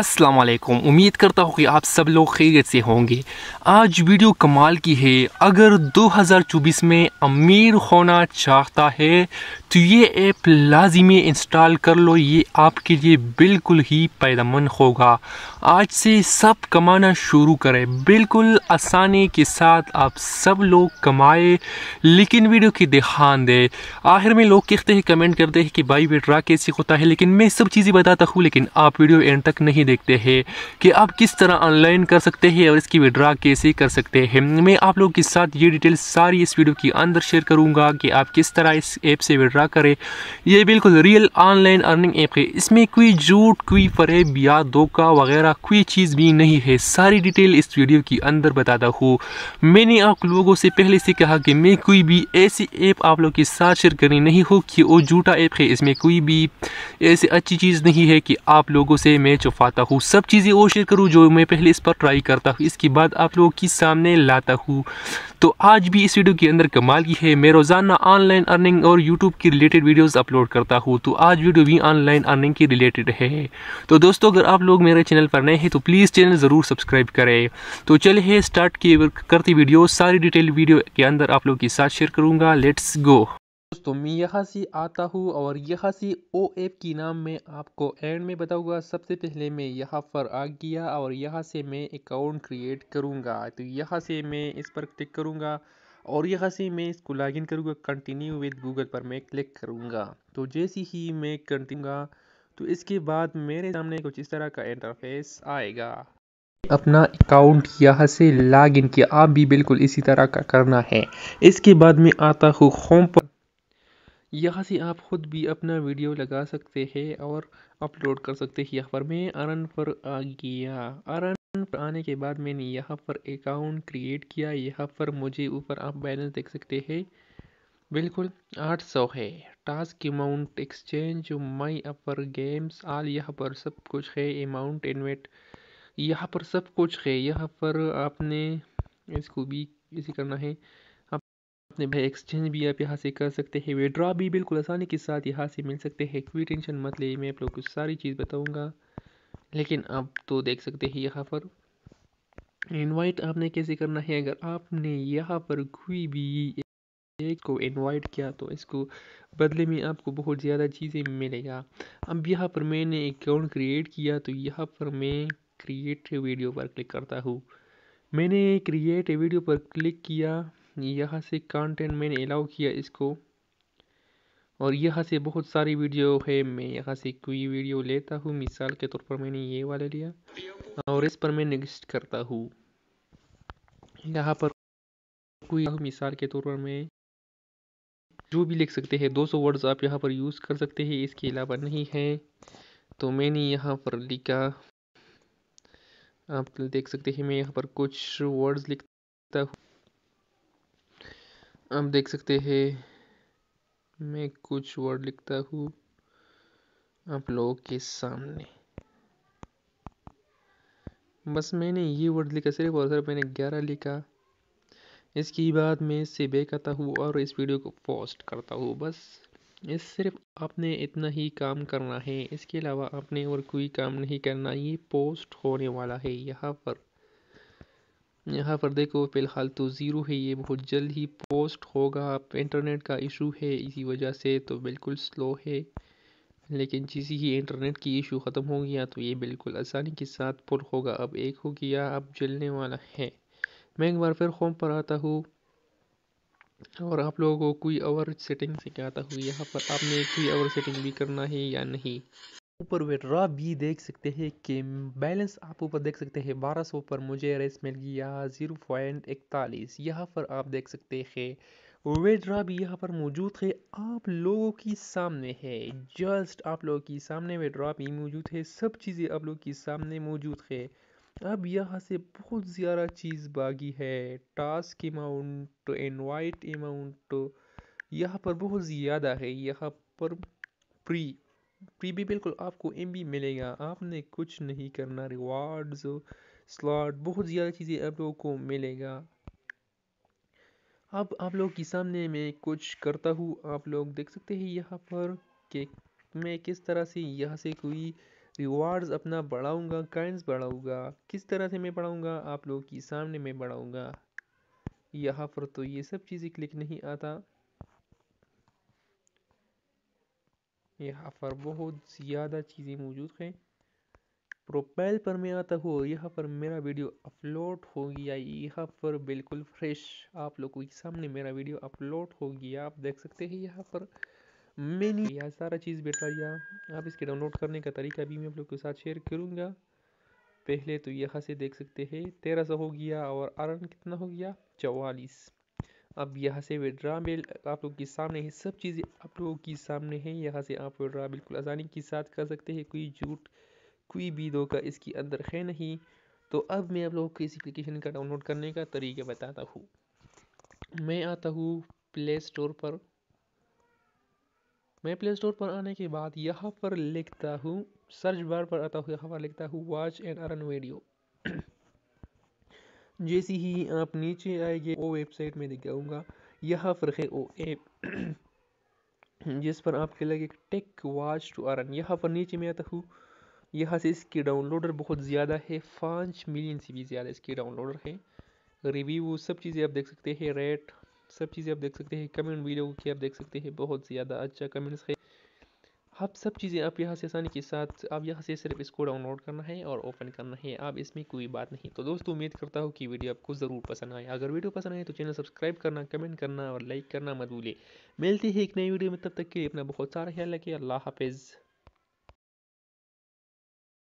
अस्सलाम वालेकुम उम्मीद करता हूँ कि आप सब लोग खैरियत से होंगे आज वीडियो कमाल की है अगर 2024 में अमीर होना चाहता है तो ये ऐप लाजिमी इंस्टॉल कर लो ये आपके लिए बिल्कुल ही पैदामंद होगा आज से सब कमाना शुरू करें बिल्कुल आसानी के साथ आप सब लोग कमाए लेकिन वीडियो की ध्यान दे आखिर में लोग कहते हैं कमेंट करते हैं कि भाई विड्रा कैसे होता है लेकिन मैं सब चीज़ें बताता हूँ लेकिन आप वीडियो एंड तक नहीं देखते हैं कि आप किस तरह ऑनलाइन कर सकते हैं और इसकी विड्रा कैसे कर सकते हैं मैं आप लोग के साथ ये डिटेल सारी इस वीडियो के अंदर शेयर करूँगा कि आप किस तरह इस ऐप से विड्रा ना करे ये बिल्कुल रियल ऑनलाइन अर्निंग ऐप है इसमें कोई झूठ कोई फरेब या धोखा वगैरह कोई चीज़ भी नहीं है सारी डिटेल इस वीडियो के अंदर बताता हूँ मैंने आप लोगों से पहले से कहा कि मैं कोई भी ऐसी ऐप आप लोग के साथ शेयर करनी नहीं हो कि वो झूठा ऐप है इसमें कोई भी ऐसी अच्छी चीज़ नहीं है कि आप लोगों से मैं चुपाता हूँ सब चीज़ें वो शेयर करूँ जो मैं पहले इस पर ट्राई करता हूँ इसके बाद आप लोगों के सामने लाता हूँ तो आज भी इस वीडियो के अंदर कमाल की है मैं रोज़ाना ऑनलाइन अर्निंग और यूट्यूब की रिलेटेड वीडियोस अपलोड करता हूँ तो आज वीडियो भी ऑनलाइन अर्निंग की रिलेटेड है तो दोस्तों अगर आप लोग मेरे चैनल पर नए हैं तो प्लीज़ चैनल ज़रूर सब्सक्राइब करें तो चलिए स्टार्ट किए करती वीडियो सारी डिटेल वीडियो के अंदर आप लोग के साथ शेयर करूँगा लेट्स गो दोस्तों मैं यहाँ से आता हूँ और यहाँ से ओ एप की नाम में आपको एंड में बताऊँगा सबसे पहले मैं यहाँ पर आ गया और यहाँ से मैं अकाउंट क्रिएट करूँगा तो यहाँ से मैं इस पर क्लिक करूँगा और यहाँ से मैं इसको लॉग इन करूँगा कंटिन्यू विद गूगल पर मैं क्लिक करूँगा तो जैसे ही मैं कंटिन्यूगा तो इसके बाद मेरे सामने कुछ इस तरह का इंटरफेस आएगा अपना अकाउंट यहाँ से लॉग इन किया आप भी बिल्कुल इसी तरह का करना है इसके बाद में आता हूँ होम पर यहाँ से आप खुद भी अपना वीडियो लगा सकते हैं और अपलोड कर सकते हैं यहाँ पर मैं अरन पर आ गया अरन पर आने के बाद मैंने यहाँ पर अकाउंट क्रिएट किया यहाँ पर मुझे ऊपर आप बैलेंस देख सकते हैं बिल्कुल 800 है task amount exchange my upper games all यहाँ पर सब कुछ है अमाउंट इन्वेट यहाँ पर सब कुछ है यहाँ पर आपने इसको भी इसी करना है अपने भाई एक्सचेंज भी आप यहाँ से कर सकते हैं विड्रॉ भी बिल्कुल आसानी के साथ यहाँ से मिल सकते हैं कोई टेंशन मत ले मैं आप लोग को सारी चीज़ बताऊँगा लेकिन आप तो देख सकते हैं यहाँ पर इनवाइट आपने कैसे करना है अगर आपने यहाँ पर कोई भी एक को इनवाइट किया तो इसको बदले में आपको बहुत ज़्यादा चीज़ें मिलेगा अब यहाँ पर मैंने अकाउंट क्रिएट किया तो यहाँ पर मैं क्रिएट वीडियो पर क्लिक करता हूँ मैंने क्रिएट वीडियो पर क्लिक किया यहाँ से कंटेंट मैंने अलाउ किया इसको और यहाँ से बहुत सारी वीडियो है मैं यहाँ से कोई वीडियो लेता हूँ मिसाल के तौर पर मैंने ये वाला लिया और इस पर मैं नेक्स्ट करता हूँ यहाँ पर कोई मिसाल के तौर पर मैं जो भी लिख सकते हैं 200 वर्ड्स आप यहाँ पर यूज़ कर सकते हैं इसके अलावा नहीं है तो मैंने यहाँ पर लिखा आप देख सकते हैं मैं यहाँ पर कुछ वर्ड्स लिखता हूँ आप देख सकते हैं मैं कुछ वर्ड लिखता हूँ आप लोगों के सामने बस मैंने ये वर्ड लिखा सिर्फ और सिर्फ मैंने ग्यारह लिखा इसके बाद मैं इससे बैक आता हूँ और इस वीडियो को पोस्ट करता हूँ बस इस सिर्फ आपने इतना ही काम करना है इसके अलावा आपने और कोई काम नहीं करना ये पोस्ट होने वाला है यहाँ पर यहाँ पर देखो फिलहाल तो ज़ीरो है ये बहुत जल्द ही पोस्ट होगा इंटरनेट का इशू है इसी वजह से तो बिल्कुल स्लो है लेकिन जिस ही इंटरनेट की इशू ख़त्म हो गया तो ये बिल्कुल आसानी के साथ पुर होगा अब एक हो गया अब जलने वाला है मैं एक बार फिर होम पर आता हूँ और आप लोगों को कोई और सेटिंग से सिखाता हूँ यहाँ पर आपने कोई और सेटिंग भी करना है या नहीं ऊपर वे ड्रॉ भी देख सकते हैं कि बैलेंस आप ऊपर देख सकते हैं 1200 पर मुझे रेस मिल गया जीरो पॉइंट इकतालीस यहाँ पर आप देख सकते हैं वे ड्रा भी यहाँ पर मौजूद है आप लोगों के सामने है जस्ट आप लोगों के सामने वे ड्रा भी मौजूद है सब चीज़ें आप लोगों के सामने मौजूद है अब यहाँ से बहुत ज़्यादा चीज़ बागी है टास्क अमाउंट इनवाइट अमाउंट यहाँ पर बहुत ज़्यादा है यहाँ पर प्री पी बी बिल्कुल आपको एम बी मिलेगा आपने कुछ नहीं करना रिवार्ड्स स्लॉट बहुत ज़्यादा चीज़ें आप लोगों को मिलेगा अब आप लोग के सामने मैं कुछ करता हूँ आप लोग देख सकते हैं यहाँ पर कि मैं किस तरह से यहाँ से कोई रिवार्ड्स अपना बढ़ाऊँगा काइंस बढ़ाऊँगा किस तरह से मैं बढ़ाऊँगा आप लोग के सामने मैं बढ़ाऊँगा यहाँ पर तो ये सब चीज़ें क्लिक नहीं आता यहाँ पर बहुत ज्यादा चीजें मौजूद हैं प्रोपेल पर मैं आता हूँ यहाँ पर मेरा वीडियो अपलोड हो गया यहाँ पर बिल्कुल फ्रेश आप लोगों के सामने मेरा वीडियो अपलोड हो गया आप देख सकते हैं यहाँ पर मैंने यह सारा चीज़ बैठा लिया आप इसके डाउनलोड करने का तरीका भी मैं आप लोग के साथ शेयर करूँगा पहले तो यहाँ से देख सकते हैं तेरह सौ हो गया और अरन कितना हो गया चवालीस अब यहाँ से विड्रा बिल आप लोग के सामने है सब चीज़ें आप लोगों के सामने है यहाँ से आप विड्रा बिल्कुल आसानी के साथ कर सकते हैं कोई झूठ कोई भी धोखा इसके अंदर है नहीं तो अब मैं आप लोगों को इस एप्लीकेशन का डाउनलोड करने का तरीका बताता हूँ मैं आता हूँ प्ले स्टोर पर मैं प्ले स्टोर पर आने के बाद यहाँ पर लिखता हूँ सर्च बार पर आता हूँ यहाँ पर लिखता हूँ वॉच एंड अरन वीडियो जैसे ही आप नीचे आएंगे वो वेबसाइट में दिखाऊंगा यह फ़र्क है ओ ऐप जिस पर आपके लगे टेक वॉच टू आर यहाँ पर नीचे में आता हूँ यहाँ से इसकी डाउनलोडर बहुत ज़्यादा है पाँच मिलियन से भी ज़्यादा इसकी डाउनलोडर है रिव्यू सब चीज़ें आप देख सकते हैं रेट सब चीज़ें आप देख सकते हैं कमेंट वीडियो की आप देख सकते हैं बहुत ज़्यादा अच्छा कमेंट्स है आप सब चीज़ें आप यहाँ से आसानी के साथ आप यहाँ से सिर्फ इसको डाउनलोड करना है और ओपन करना है आप इसमें कोई बात नहीं तो दोस्तों उम्मीद करता हूँ कि वीडियो आपको ज़रूर पसंद आए अगर वीडियो पसंद आए तो चैनल सब्सक्राइब करना कमेंट करना और लाइक करना मत भूलिए मिलते है एक नई वीडियो में तब तक के लिए अपना बहुत सारा ख्याल रखिए अल्लाह हाफिज़